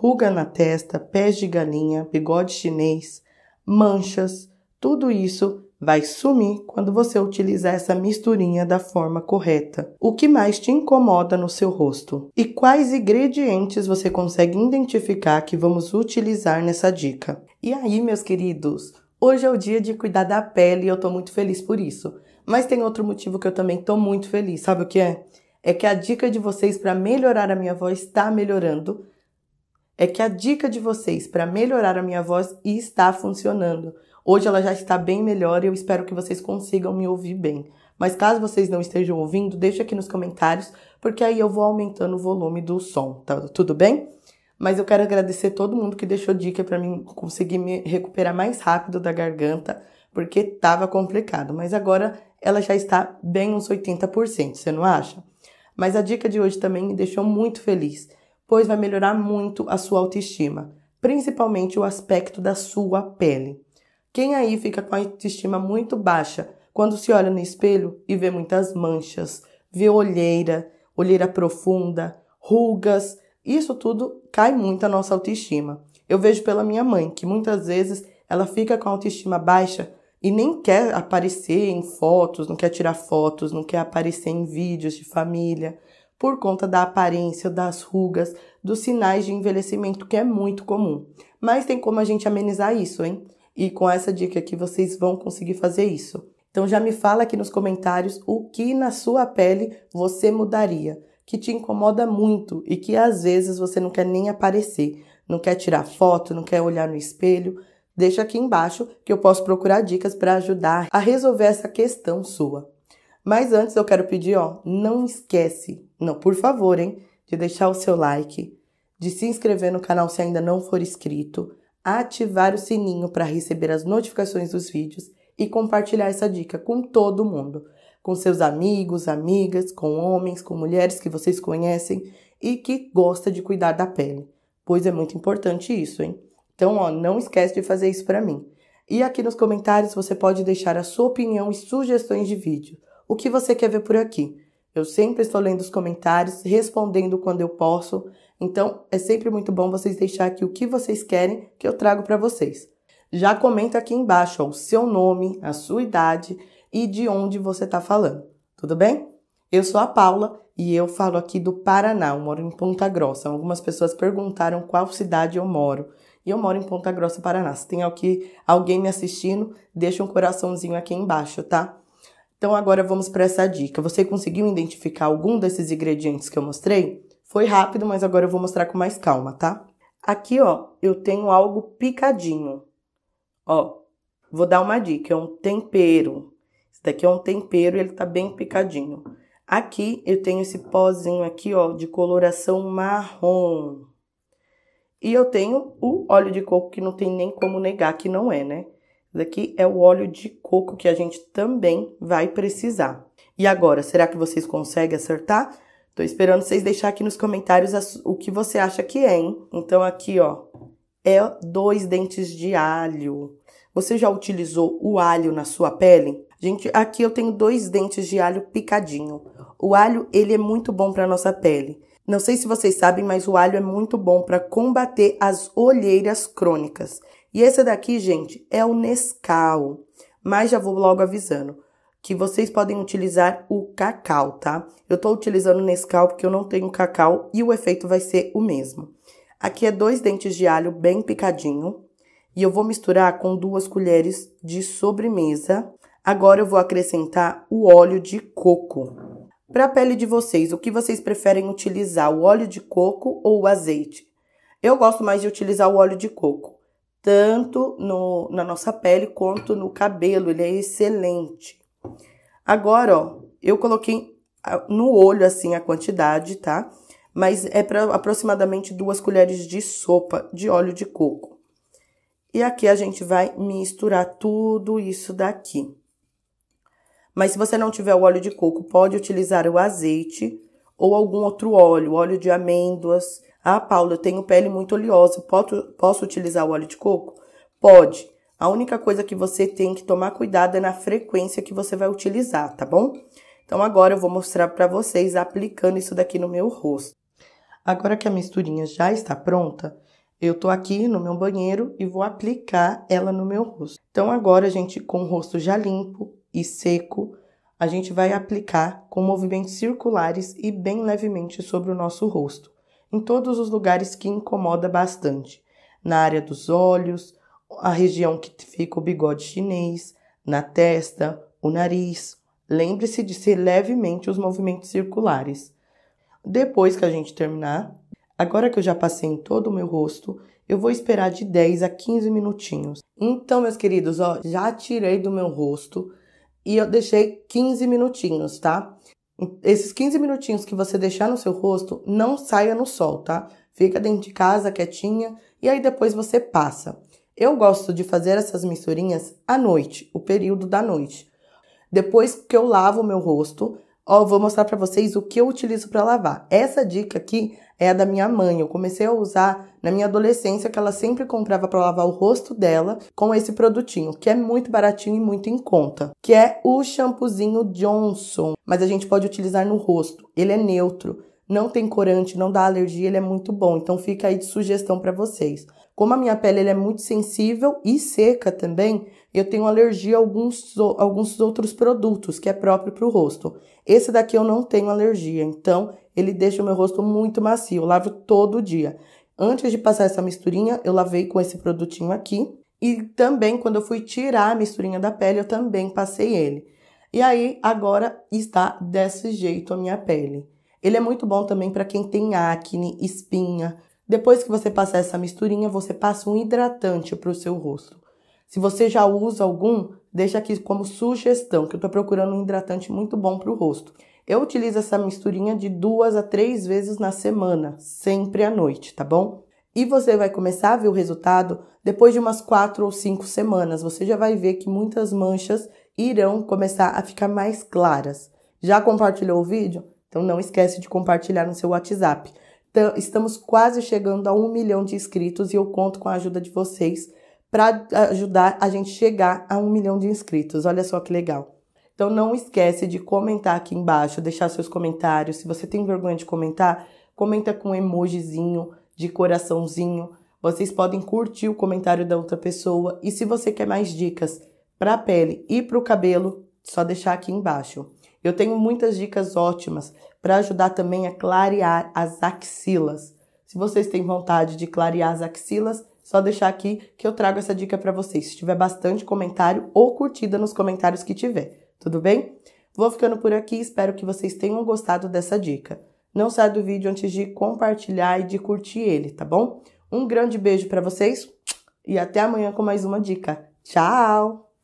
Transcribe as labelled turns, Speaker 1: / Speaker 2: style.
Speaker 1: ruga na testa, pés de galinha, bigode chinês, manchas, tudo isso vai sumir quando você utilizar essa misturinha da forma correta. O que mais te incomoda no seu rosto? E quais ingredientes você consegue identificar que vamos utilizar nessa dica? E aí, meus queridos, hoje é o dia de cuidar da pele e eu tô muito feliz por isso. Mas tem outro motivo que eu também tô muito feliz, sabe o que é? É que a dica de vocês para melhorar a minha voz está melhorando é que a dica de vocês para melhorar a minha voz está funcionando. Hoje ela já está bem melhor e eu espero que vocês consigam me ouvir bem. Mas caso vocês não estejam ouvindo, deixa aqui nos comentários, porque aí eu vou aumentando o volume do som, tá? Tudo bem? Mas eu quero agradecer todo mundo que deixou dica para mim conseguir me recuperar mais rápido da garganta, porque estava complicado, mas agora ela já está bem uns 80%, você não acha? Mas a dica de hoje também me deixou muito feliz pois vai melhorar muito a sua autoestima, principalmente o aspecto da sua pele. Quem aí fica com a autoestima muito baixa quando se olha no espelho e vê muitas manchas, vê olheira, olheira profunda, rugas, isso tudo cai muito a nossa autoestima. Eu vejo pela minha mãe que muitas vezes ela fica com a autoestima baixa e nem quer aparecer em fotos, não quer tirar fotos, não quer aparecer em vídeos de família, por conta da aparência, das rugas, dos sinais de envelhecimento que é muito comum. Mas tem como a gente amenizar isso, hein? E com essa dica aqui vocês vão conseguir fazer isso. Então já me fala aqui nos comentários o que na sua pele você mudaria, que te incomoda muito e que às vezes você não quer nem aparecer, não quer tirar foto, não quer olhar no espelho. Deixa aqui embaixo que eu posso procurar dicas para ajudar a resolver essa questão sua. Mas antes eu quero pedir, ó, não esquece, não, por favor, hein, de deixar o seu like, de se inscrever no canal se ainda não for inscrito, ativar o sininho para receber as notificações dos vídeos e compartilhar essa dica com todo mundo, com seus amigos, amigas, com homens, com mulheres que vocês conhecem e que gosta de cuidar da pele, pois é muito importante isso, hein? Então, ó, não esquece de fazer isso para mim. E aqui nos comentários você pode deixar a sua opinião e sugestões de vídeo o que você quer ver por aqui. Eu sempre estou lendo os comentários, respondendo quando eu posso. Então, é sempre muito bom vocês deixar aqui o que vocês querem que eu trago para vocês. Já comenta aqui embaixo ó, o seu nome, a sua idade e de onde você está falando. Tudo bem? Eu sou a Paula e eu falo aqui do Paraná. Eu moro em Ponta Grossa. Algumas pessoas perguntaram qual cidade eu moro. E eu moro em Ponta Grossa, Paraná. Se tem aqui alguém me assistindo, deixa um coraçãozinho aqui embaixo, tá? Então agora vamos para essa dica. Você conseguiu identificar algum desses ingredientes que eu mostrei? Foi rápido, mas agora eu vou mostrar com mais calma, tá? Aqui, ó, eu tenho algo picadinho. Ó, vou dar uma dica, é um tempero. Esse daqui é um tempero e ele tá bem picadinho. Aqui eu tenho esse pozinho aqui, ó, de coloração marrom. E eu tenho o óleo de coco que não tem nem como negar que não é, né? Daqui é o óleo de coco que a gente também vai precisar. E agora, será que vocês conseguem acertar? Tô esperando vocês deixar aqui nos comentários o que você acha que é, hein? Então aqui, ó, é dois dentes de alho. Você já utilizou o alho na sua pele? Gente, aqui eu tenho dois dentes de alho picadinho. O alho, ele é muito bom para nossa pele. Não sei se vocês sabem, mas o alho é muito bom para combater as olheiras crônicas. E esse daqui, gente, é o Nescau. Mas já vou logo avisando que vocês podem utilizar o cacau, tá? Eu tô utilizando Nescau porque eu não tenho cacau e o efeito vai ser o mesmo. Aqui é dois dentes de alho bem picadinho e eu vou misturar com duas colheres de sobremesa. Agora eu vou acrescentar o óleo de coco. Para a pele de vocês, o que vocês preferem utilizar, o óleo de coco ou o azeite? Eu gosto mais de utilizar o óleo de coco tanto no, na nossa pele quanto no cabelo. Ele é excelente. Agora, ó, eu coloquei ah, no olho assim a quantidade, tá? Mas é para aproximadamente duas colheres de sopa de óleo de coco. E aqui a gente vai misturar tudo isso daqui. Mas se você não tiver o óleo de coco, pode utilizar o azeite ou algum outro óleo, óleo de amêndoas. Ah, Paula, eu tenho pele muito oleosa, posso, posso utilizar o óleo de coco? Pode. A única coisa que você tem que tomar cuidado é na frequência que você vai utilizar, tá bom? Então agora eu vou mostrar para vocês aplicando isso daqui no meu rosto. Agora que a misturinha já está pronta, eu tô aqui no meu banheiro e vou aplicar ela no meu rosto. Então agora, gente, com o rosto já limpo e seco, a gente vai aplicar com movimentos circulares e bem levemente sobre o nosso rosto em todos os lugares que incomoda bastante, na área dos olhos, a região que fica o bigode chinês, na testa, o nariz. Lembre-se de ser levemente os movimentos circulares. Depois que a gente terminar, agora que eu já passei em todo o meu rosto, eu vou esperar de 10 a 15 minutinhos. Então, meus queridos, ó, já tirei do meu rosto e eu deixei 15 minutinhos, tá? Esses 15 minutinhos que você deixar no seu rosto, não saia no sol, tá? Fica dentro de casa, quietinha, e aí depois você passa. Eu gosto de fazer essas misturinhas à noite, o período da noite. Depois que eu lavo o meu rosto, Ó, vou mostrar para vocês o que eu utilizo para lavar. Essa dica aqui é a da minha mãe. Eu comecei a usar na minha adolescência, que ela sempre comprava para lavar o rosto dela com esse produtinho, que é muito baratinho e muito em conta, que é o shampoozinho Johnson, mas a gente pode utilizar no rosto. Ele é neutro, não tem corante, não dá alergia, ele é muito bom. Então fica aí de sugestão para vocês. Como a minha pele é muito sensível e seca também, eu tenho alergia a alguns, alguns outros produtos que é próprio para o rosto. Esse daqui eu não tenho alergia, então ele deixa o meu rosto muito macio. Eu lavo todo dia. Antes de passar essa misturinha, eu lavei com esse produtinho aqui. E também, quando eu fui tirar a misturinha da pele, eu também passei ele. E aí, agora está desse jeito a minha pele. Ele é muito bom também para quem tem acne, espinha, depois que você passar essa misturinha, você passa um hidratante para o seu rosto. Se você já usa algum, deixa aqui como sugestão, que eu estou procurando um hidratante muito bom para o rosto. Eu utilizo essa misturinha de duas a três vezes na semana, sempre à noite, tá bom? E você vai começar a ver o resultado depois de umas quatro ou cinco semanas. Você já vai ver que muitas manchas irão começar a ficar mais claras. Já compartilhou o vídeo? Então não esquece de compartilhar no seu WhatsApp. Então, estamos quase chegando a um milhão de inscritos e eu conto com a ajuda de vocês para ajudar a gente chegar a um milhão de inscritos. Olha só que legal. Então não esquece de comentar aqui embaixo, deixar seus comentários. Se você tem vergonha de comentar, comenta com um emojizinho de coraçãozinho. Vocês podem curtir o comentário da outra pessoa e se você quer mais dicas para a pele e para o cabelo, só deixar aqui embaixo. Eu tenho muitas dicas ótimas para ajudar também a clarear as axilas. Se vocês têm vontade de clarear as axilas, só deixar aqui que eu trago essa dica para vocês. Se tiver bastante comentário ou curtida nos comentários que tiver, tudo bem? Vou ficando por aqui, espero que vocês tenham gostado dessa dica. Não saia do vídeo antes de compartilhar e de curtir ele, tá bom? Um grande beijo para vocês e até amanhã com mais uma dica. Tchau!